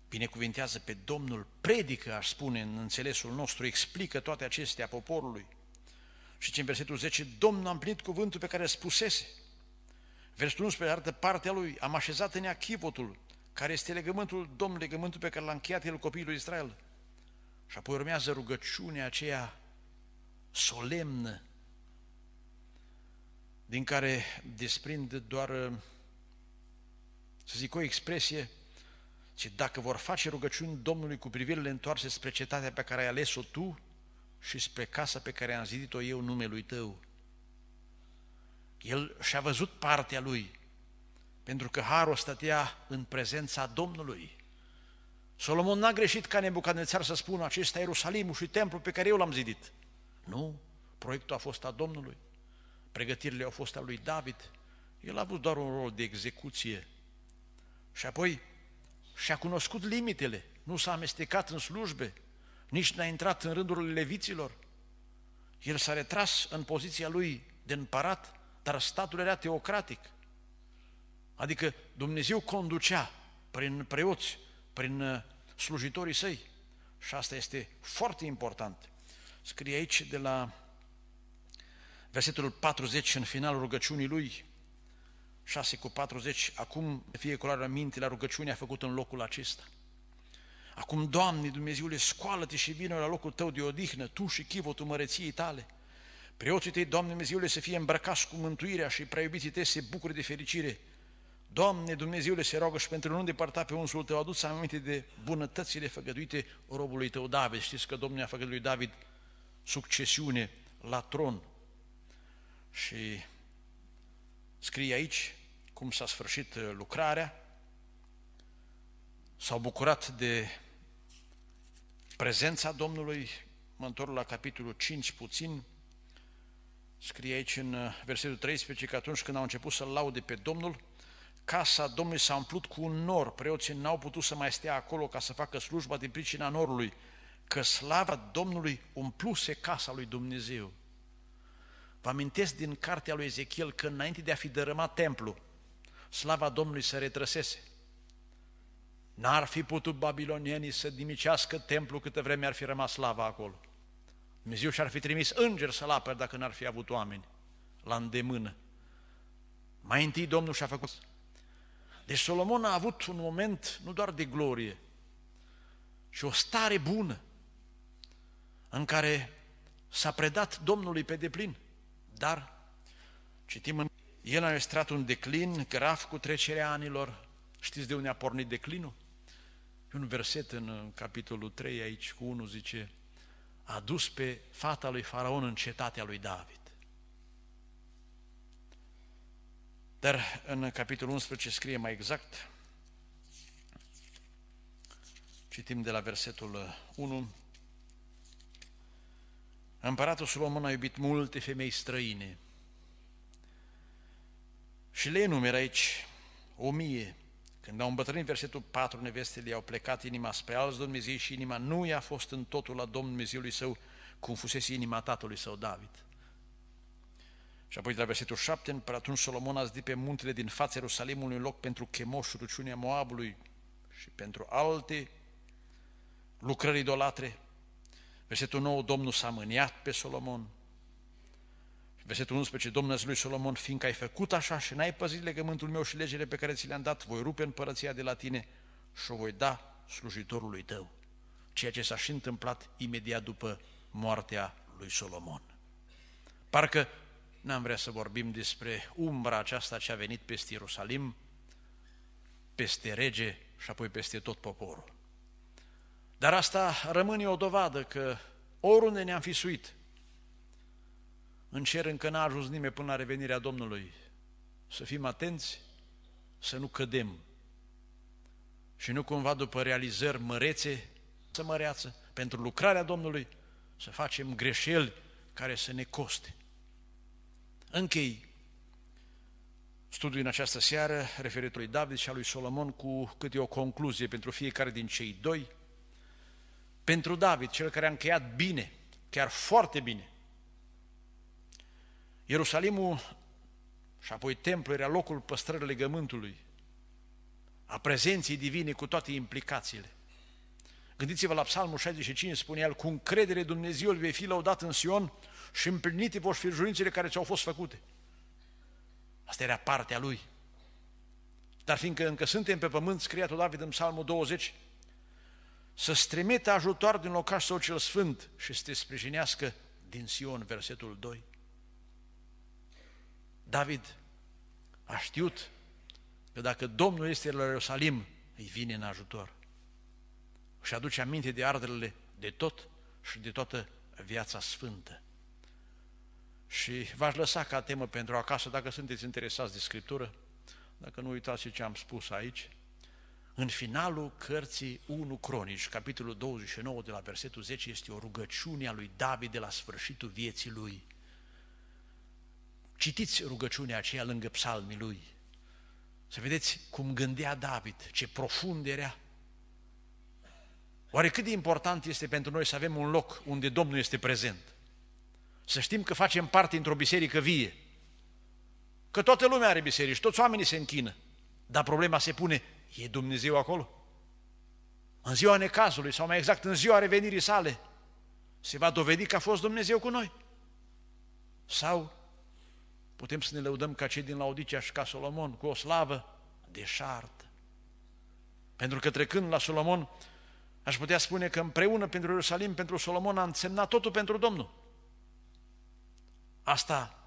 Binecuvintează pe Domnul, predică, aș spune în înțelesul nostru, explică toate acestea poporului. Și ce în versetul 10, Domnul a împlinit cuvântul pe care spusese. Versetul 11 arată partea lui, am așezat în achivotul, care este legământul Domnului, legământul pe care l-a încheiat el copiilor Israel. Și apoi urmează rugăciunea aceea solemn, din care desprind doar, să zic o expresie, ci dacă vor face rugăciuni Domnului cu privirile întoarse spre cetatea pe care ai ales-o tu și spre casa pe care am zidit-o eu numelui tău. El și-a văzut partea lui, pentru că Harul stătea în prezența Domnului. Solomon n-a greșit ca nebucanețar să spună, acesta e Ierusalimul și templul pe care eu l-am zidit. Nu, proiectul a fost a Domnului, pregătirile au fost a lui David, el a avut doar un rol de execuție. Și apoi și-a cunoscut limitele, nu s-a amestecat în slujbe, nici n-a intrat în rândurile leviților. El s-a retras în poziția lui de împărat, dar statul era teocratic. Adică Dumnezeu conducea prin preoți, prin uh, slujitorii săi. Și asta este foarte important. Scrie aici de la versetul 40 în finalul rugăciunii lui, 6 cu 40, acum fie culoarea minte la rugăciunea făcută în locul acesta. Acum, Doamne Dumnezeule, scoală-te și vină la locul Tău de odihnă, Tu și chivotul măreției Tale. Preoții Tăi, Doamne Dumnezeule, să fie îmbrăcați cu mântuirea și preiubiții Tăi se bucure de fericire. Doamne Dumnezeule, se roagă și pentru nu îndepărta pe unsul Tău, adus aminte de bunătățile făgăduite robului Tău David. Știți că Domnul a făgăduit lui David succesiune la tron. Și scrie aici cum s-a sfârșit uh, lucrarea, s-au bucurat de prezența Domnului, mă întorc la capitolul 5 puțin, scrie aici în uh, versetul 13 că atunci când au început să-L laude pe Domnul, casa Domnului s-a umplut cu un nor, preoții n-au putut să mai stea acolo ca să facă slujba din pricina norului, că slava Domnului umpluse casa lui Dumnezeu. Vă amintesc din cartea lui Ezechiel că înainte de a fi dărâmat templu, slava Domnului se retrăsese. N-ar fi putut babilonienii să dimicească templu câtă vreme ar fi rămas slava acolo. Dumnezeu și-ar fi trimis înger să-l apere dacă n-ar fi avut oameni la îndemână. Mai întâi Domnul și-a făcut. Deci Solomon a avut un moment nu doar de glorie, ci o stare bună în care s-a predat Domnului pe deplin. Dar, citim în el a înregistrat un declin graf cu trecerea anilor. Știți de unde a pornit declinul? Un verset în capitolul 3, aici cu 1, zice, a dus pe fata lui Faraon în cetatea lui David. Dar în capitolul 11 scrie mai exact, citim de la versetul 1, uh, Împăratul Solomon a iubit multe femei străine și le enumeră aici o mie. Când au îmbătrânit versetul 4, nevestele i-au plecat inima spre alți Dumnezei și inima nu i-a fost în totul la Domnul Dumnezeului său, cum fusese inima tatălui său David. Și apoi de la versetul 7, atunci Solomon a zis pe muntele din fața Ierusalimului loc pentru chemoșul ruciunea Moabului și pentru alte lucrări idolatre, Versetul 9, Domnul s-a mâniat pe Solomon. Versetul 11, Domnul lui Solomon, fiindcă ai făcut așa și n-ai păzit legământul meu și legile pe care ți le-am dat, voi rupe împărăția de la tine și o voi da slujitorului tău. Ceea ce s-a și întâmplat imediat după moartea lui Solomon. Parcă n-am vrea să vorbim despre umbra aceasta ce a venit peste Ierusalim, peste rege și apoi peste tot poporul. Dar asta rămâne o dovadă că oriunde ne-am fi suit, în cer încă n-a ajuns nimeni până la revenirea Domnului. Să fim atenți, să nu cădem și nu cumva după realizări mărețe să măreață pentru lucrarea Domnului, să facem greșeli care să ne coste. Închei studiul în această seară referitor lui David și a lui Solomon cu câte o concluzie pentru fiecare din cei doi, pentru David, cel care a încheiat bine, chiar foarte bine. Ierusalimul și apoi templul era locul păstrării legământului, a prezenței divine cu toate implicațiile. Gândiți-vă la Psalmul 65, spune el, cu încredere Dumnezeu îl vei fi laudat în Sion și împlinite vor fi jurințele care ți-au fost făcute. Asta era partea lui. Dar fiindcă încă suntem pe pământ, scria tot David în Psalmul 20, să-ți trimite ajutor din locașul cel sfânt și să te sprijinească din Sion, versetul 2. David a știut că dacă Domnul este la Ierusalim, îi vine în ajutor. Și aduce aminte de arderile de tot și de toată viața sfântă. Și v-aș lăsa ca temă pentru acasă, dacă sunteți interesați de Scriptură, dacă nu uitați ce am spus aici, în finalul cărții 1 Cronici, capitolul 29 de la versetul 10, este o rugăciune a lui David de la sfârșitul vieții lui. Citiți rugăciunea aceea lângă psalmii lui. Să vedeți cum gândea David, ce profund era. Oare cât de important este pentru noi să avem un loc unde Domnul este prezent? Să știm că facem parte într-o biserică vie. Că toată lumea are biserici, toți oamenii se închină. Dar problema se pune, e Dumnezeu acolo? În ziua necazului, sau mai exact, în ziua revenirii sale, se va dovedi că a fost Dumnezeu cu noi. Sau putem să ne lăudăm ca cei din Laodicea și ca Solomon, cu o slavă deșartă. Pentru că trecând la Solomon, aș putea spune că împreună pentru Ierusalim, pentru Solomon, a însemnat totul pentru Domnul. Asta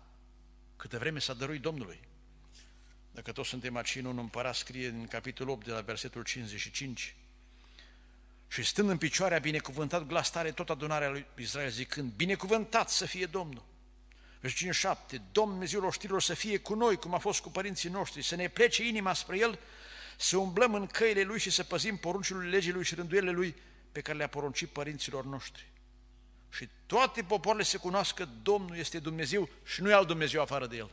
câtă vreme s-a dăruit Domnului. Dacă toți suntem aici, în un împărat scrie în capitolul 8 de la versetul 55, și stând în picioare a binecuvântat glas tare tot adunarea lui Israel zicând, binecuvântat să fie Domnul. Versetul 57, Dumnezeul oștirilor să fie cu noi, cum a fost cu părinții noștri, să ne plece inima spre El, să umblăm în căile Lui și să păzim poruncile lui, legii Lui și rânduiele Lui pe care le-a poruncit părinților noștri. Și toate poporile se cunoască Domnul este Dumnezeu și nu e alt Dumnezeu afară de El.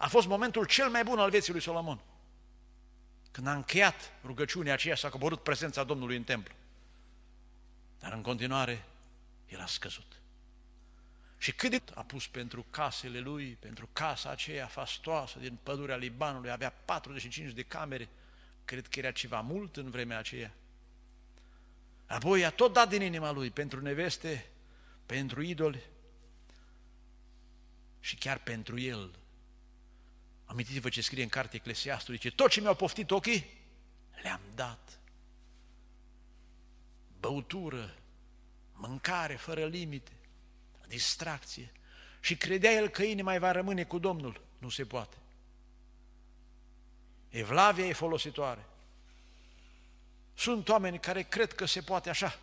A fost momentul cel mai bun al vieții lui Solomon. Când a încheiat rugăciunea aceea, s-a coborât prezența Domnului în templu. Dar în continuare, el a scăzut. Și cât de a pus pentru casele lui, pentru casa aceea fastoasă din pădurea Libanului, avea 45 de camere, cred că era ceva mult în vremea aceea. Apoi a tot dat din inima lui pentru neveste, pentru idoli și chiar pentru el Amintiți-vă ce scrie în carte Eclesiastul, zice, tot ce mi-au poftit ochii, le-am dat. Băutură, mâncare fără limite, distracție. Și credea el că inima mai va rămâne cu Domnul. Nu se poate. Evlavia e folositoare. Sunt oameni care cred că se poate așa.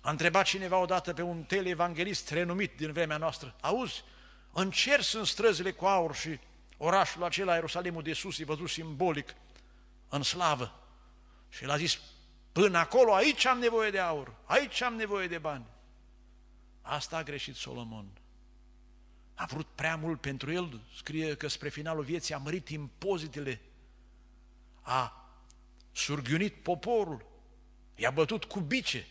A întrebat cineva odată pe un televangelist renumit din vremea noastră, auzi, în cer sunt străzile cu aur și orașul acela, Ierusalimul de sus, e văzut simbolic în slavă. Și el a zis, până acolo, aici am nevoie de aur, aici am nevoie de bani. Asta a greșit Solomon. A vrut prea mult pentru el, scrie că spre finalul vieții a mărit impozitele, a surghiunit poporul, i-a bătut cu bice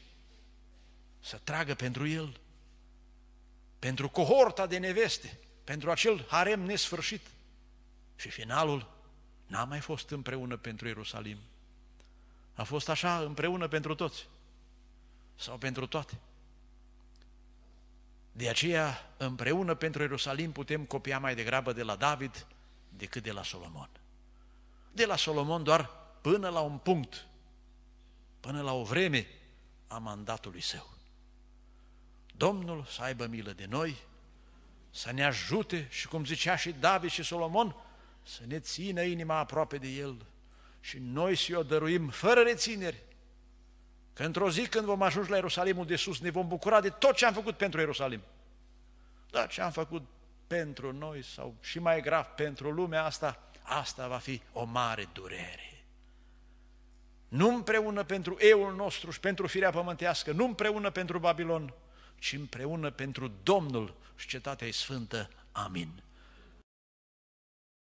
să tragă pentru el, pentru cohorta de neveste, pentru acel harem nesfârșit. Și finalul, n-a mai fost împreună pentru Ierusalim. A fost așa împreună pentru toți sau pentru toate. De aceea, împreună pentru Ierusalim putem copia mai degrabă de la David decât de la Solomon. De la Solomon doar până la un punct, până la o vreme a mandatului său. Domnul să aibă milă de noi, să ne ajute și cum zicea și David și Solomon, să ne țină inima aproape de El și noi să o dăruim fără rețineri. Că într-o zi când vom ajunge la Ierusalimul de sus, ne vom bucura de tot ce am făcut pentru Ierusalim. Dar ce am făcut pentru noi sau și mai grav pentru lumea asta, asta va fi o mare durere. Nu împreună pentru euul nostru și pentru firea pământească, nu împreună pentru Babilon, ci împreună pentru Domnul și cetatea sfântă. Amin.